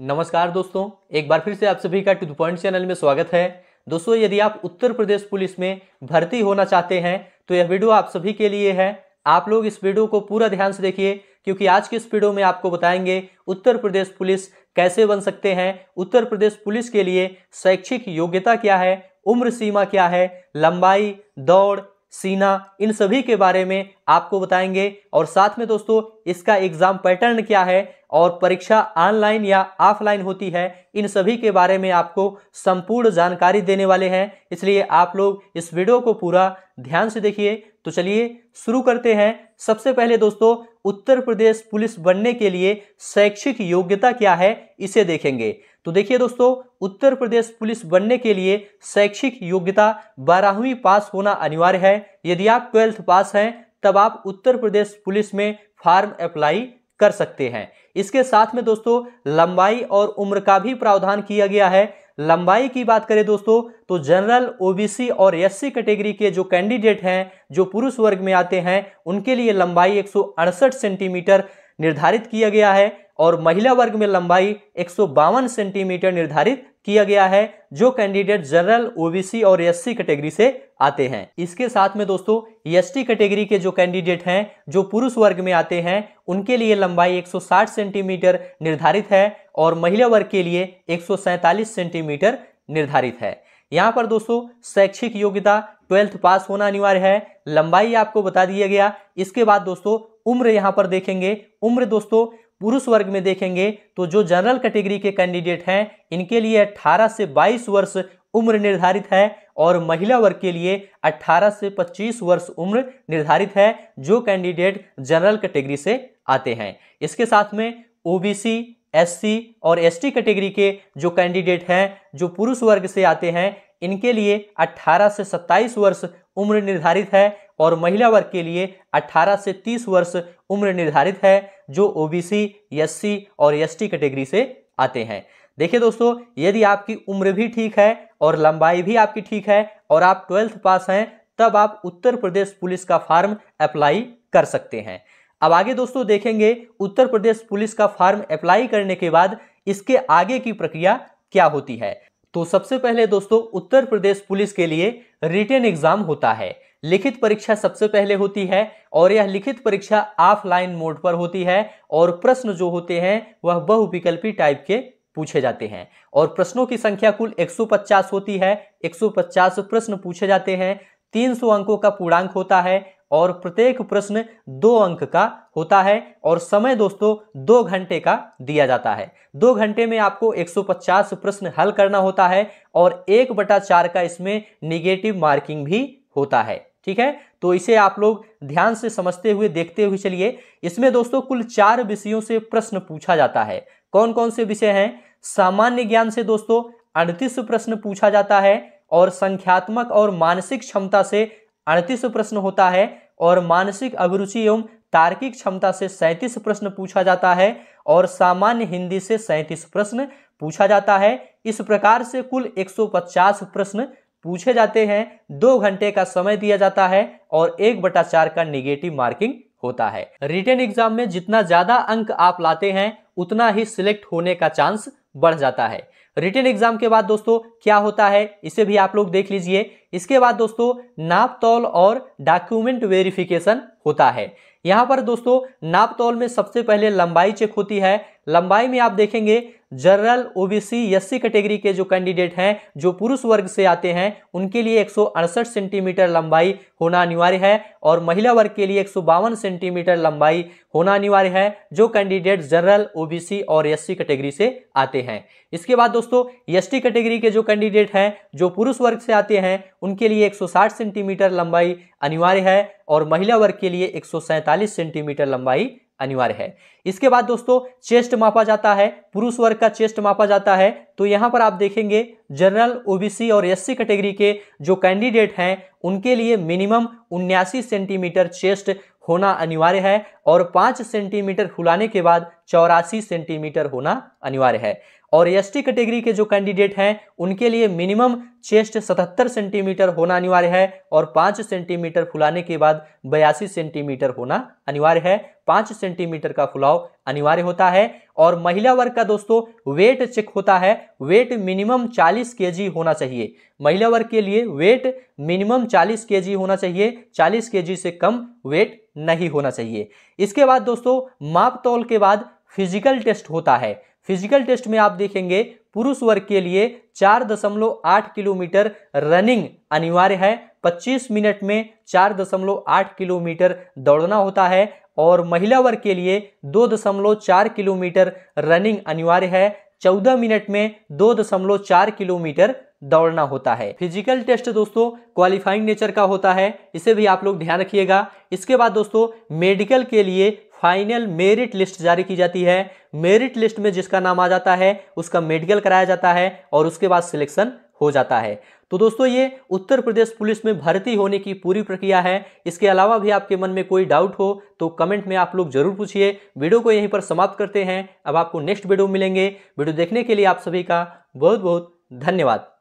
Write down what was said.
नमस्कार दोस्तों एक बार फिर से आप सभी का टू पॉइंट चैनल में स्वागत है दोस्तों यदि आप उत्तर प्रदेश पुलिस में भर्ती होना चाहते हैं तो यह वीडियो आप सभी के लिए है आप लोग इस वीडियो को पूरा ध्यान से देखिए क्योंकि आज की इस वीडियो में आपको बताएंगे उत्तर प्रदेश पुलिस कैसे बन सकते हैं उत्तर प्रदेश पुलिस के लिए शैक्षिक योग्यता क्या है उम्र सीमा क्या है लंबाई दौड़ सीना इन सभी के बारे में आपको बताएंगे और साथ में दोस्तों इसका एग्जाम पैटर्न क्या है और परीक्षा ऑनलाइन या ऑफलाइन होती है इन सभी के बारे में आपको संपूर्ण जानकारी देने वाले हैं इसलिए आप लोग इस वीडियो को पूरा ध्यान से देखिए तो चलिए शुरू करते हैं सबसे पहले दोस्तों उत्तर प्रदेश पुलिस बनने के लिए शैक्षिक योग्यता क्या है इसे देखेंगे तो देखिए दोस्तों उत्तर प्रदेश पुलिस बनने के लिए शैक्षिक योग्यता बारहवीं पास होना अनिवार्य है यदि आप ट्वेल्थ पास हैं तब आप उत्तर प्रदेश पुलिस में फॉर्म अप्लाई कर सकते हैं इसके साथ में दोस्तों लंबाई और उम्र का भी प्रावधान किया गया है लंबाई की बात करें दोस्तों तो जनरल ओबीसी और एससी कैटेगरी के जो कैंडिडेट हैं जो पुरुष वर्ग में आते हैं उनके लिए लंबाई एक सेंटीमीटर निर्धारित किया गया है और महिला वर्ग में लंबाई एक सेंटीमीटर निर्धारित किया गया है जो कैंडिडेट जनरल ओबीसी और एससी कैटेगरी से आते हैं इसके साथ में दोस्तों एसटी कैटेगरी के जो कैंडिडेट हैं जो पुरुष वर्ग में आते हैं उनके लिए लंबाई 160 सेंटीमीटर निर्धारित है और महिला वर्ग के लिए एक सेंटीमीटर निर्धारित है यहाँ पर दोस्तों शैक्षिक योग्यता ट्वेल्थ पास होना अनिवार्य है लंबाई आपको बता दिया गया इसके बाद दोस्तों उम्र यहाँ पर देखेंगे उम्र दोस्तों पुरुष वर्ग में देखेंगे तो जो जनरल कैटेगरी के कैंडिडेट हैं इनके लिए 18 से 22 वर्ष उम्र निर्धारित है और महिला वर्ग के लिए 18 से 25 वर्ष उम्र निर्धारित है जो कैंडिडेट जनरल कैटेगरी से आते हैं इसके साथ में ओबीसी एससी और एसटी कैटेगरी के जो कैंडिडेट हैं जो पुरुष वर्ग से आते हैं इनके लिए 18 से 27 वर्ष उम्र निर्धारित है और महिला वर्ग के लिए 18 से 30 वर्ष उम्र निर्धारित है जो ओबीसी एससी और एसटी कैटेगरी से आते हैं देखिए दोस्तों यदि आपकी उम्र भी ठीक है और लंबाई भी आपकी ठीक है और आप ट्वेल्थ पास हैं तब आप उत्तर प्रदेश पुलिस का फॉर्म अप्लाई कर सकते हैं अब आगे दोस्तों देखेंगे उत्तर प्रदेश पुलिस का फॉर्म अप्लाई करने के बाद इसके आगे की प्रक्रिया क्या होती है तो सबसे पहले दोस्तों उत्तर प्रदेश पुलिस के लिए रिटर्न एग्जाम होता है लिखित परीक्षा सबसे पहले होती है और यह लिखित परीक्षा ऑफलाइन मोड पर होती है और प्रश्न जो होते हैं वह बहुविकल्पी टाइप के पूछे जाते हैं और प्रश्नों की संख्या कुल 150 होती है 150 प्रश्न पूछे जाते हैं 300 अंकों का पूर्णांक होता है और प्रत्येक प्रश्न दो अंक का होता है और समय दोस्तों दो घंटे का दिया जाता है दो घंटे में आपको 150 प्रश्न हल करना होता है और एक बटा चार का इसमें निगेटिव मार्किंग भी होता है ठीक है तो इसे आप लोग ध्यान से समझते हुए देखते हुए चलिए इसमें दोस्तों कुल चार विषयों से प्रश्न पूछा जाता है कौन कौन से विषय हैं सामान्य ज्ञान से दोस्तों अड़तीस प्रश्न पूछा जाता है और संख्यात्मक और मानसिक क्षमता से अड़तीस प्रश्न होता है और मानसिक अभिरुचि एवं तार्किक क्षमता से सैंतीस प्रश्न पूछा जाता है और सामान्य हिंदी से सैंतीस प्रश्न पूछा जाता है इस प्रकार से कुल 150 प्रश्न पूछे जाते हैं दो घंटे का समय दिया जाता है और एक बटा चार का निगेटिव मार्किंग होता है रिटर्न एग्जाम में जितना ज्यादा अंक आप लाते हैं उतना ही सिलेक्ट होने का चांस बढ़ जाता है रिटर्न एग्जाम के बाद दोस्तों क्या होता है इसे भी आप लोग देख लीजिए इसके बाद दोस्तों नाप तौल और डॉक्यूमेंट वेरिफिकेशन होता है यहाँ पर दोस्तों नाप तौल में सबसे पहले लंबाई चेक होती है लंबाई में आप देखेंगे जनरल ओबीसी एससी कैटेगरी के जो कैंडिडेट हैं जो पुरुष वर्ग से आते हैं उनके लिए एक सेंटीमीटर लंबाई होना अनिवार्य है और महिला वर्ग के लिए एक सेंटीमीटर लंबाई होना अनिवार्य है जो कैंडिडेट जनरल ओबीसी और एससी कैटेगरी से आते हैं इसके बाद दोस्तों एस कैटेगरी के जो कैंडिडेट हैं जो पुरुष वर्ग से आते हैं उनके लिए एक सेंटीमीटर लंबाई अनिवार्य है और महिला वर्ग के लिए एक सेंटीमीटर लंबाई अनिवार्य है इसके बाद दोस्तों चेस्ट मापा जाता है पुरुष वर्ग का चेस्ट मापा जाता है तो यहाँ पर आप देखेंगे जनरल ओबीसी और एससी कैटेगरी के जो कैंडिडेट हैं उनके लिए मिनिमम उन्यासी सेंटीमीटर चेस्ट होना अनिवार्य है और पाँच सेंटीमीटर फुलाने के बाद चौरासी सेंटीमीटर होना अनिवार्य है और एस टी कैटेगरी के जो कैंडिडेट हैं उनके लिए मिनिमम चेस्ट 77 सेंटीमीटर होना अनिवार्य है और 5 सेंटीमीटर फुलाने के बाद बयासी सेंटीमीटर होना अनिवार्य है 5 सेंटीमीटर का फुलाव अनिवार्य होता है और महिला वर्ग का दोस्तों वेट चेक होता है वेट मिनिमम 40 केजी होना चाहिए महिला वर्ग के लिए वेट मिनिमम 40 केजी होना चाहिए 40 केजी से कम वेट नहीं होना चाहिए इसके बाद दोस्तों माप तोल के बाद फिजिकल टेस्ट होता है फिजिकल टेस्ट में आप देखेंगे पुरुष वर्ग के लिए चार दशमलव आठ किलोमीटर रनिंग अनिवार्य है पच्चीस मिनट में चार दशमलव आठ किलोमीटर दौड़ना होता है और महिला वर्ग के लिए दो दशमलव चार किलोमीटर रनिंग अनिवार्य है चौदह मिनट में दो दशमलव चार किलोमीटर दौड़ना होता है फिजिकल टेस्ट दोस्तों क्वालिफाइंग नेचर का होता है इसे भी आप लोग ध्यान रखिएगा इसके बाद दोस्तों मेडिकल के लिए फाइनल मेरिट लिस्ट जारी की जाती है मेरिट लिस्ट में जिसका नाम आ जाता है उसका मेडिकल कराया जाता है और उसके बाद सिलेक्शन हो जाता है तो दोस्तों ये उत्तर प्रदेश पुलिस में भर्ती होने की पूरी प्रक्रिया है इसके अलावा भी आपके मन में कोई डाउट हो तो कमेंट में आप लोग जरूर पूछिए वीडियो को यहीं पर समाप्त करते हैं अब आपको नेक्स्ट वीडियो मिलेंगे वीडियो देखने के लिए आप सभी का बहुत बहुत धन्यवाद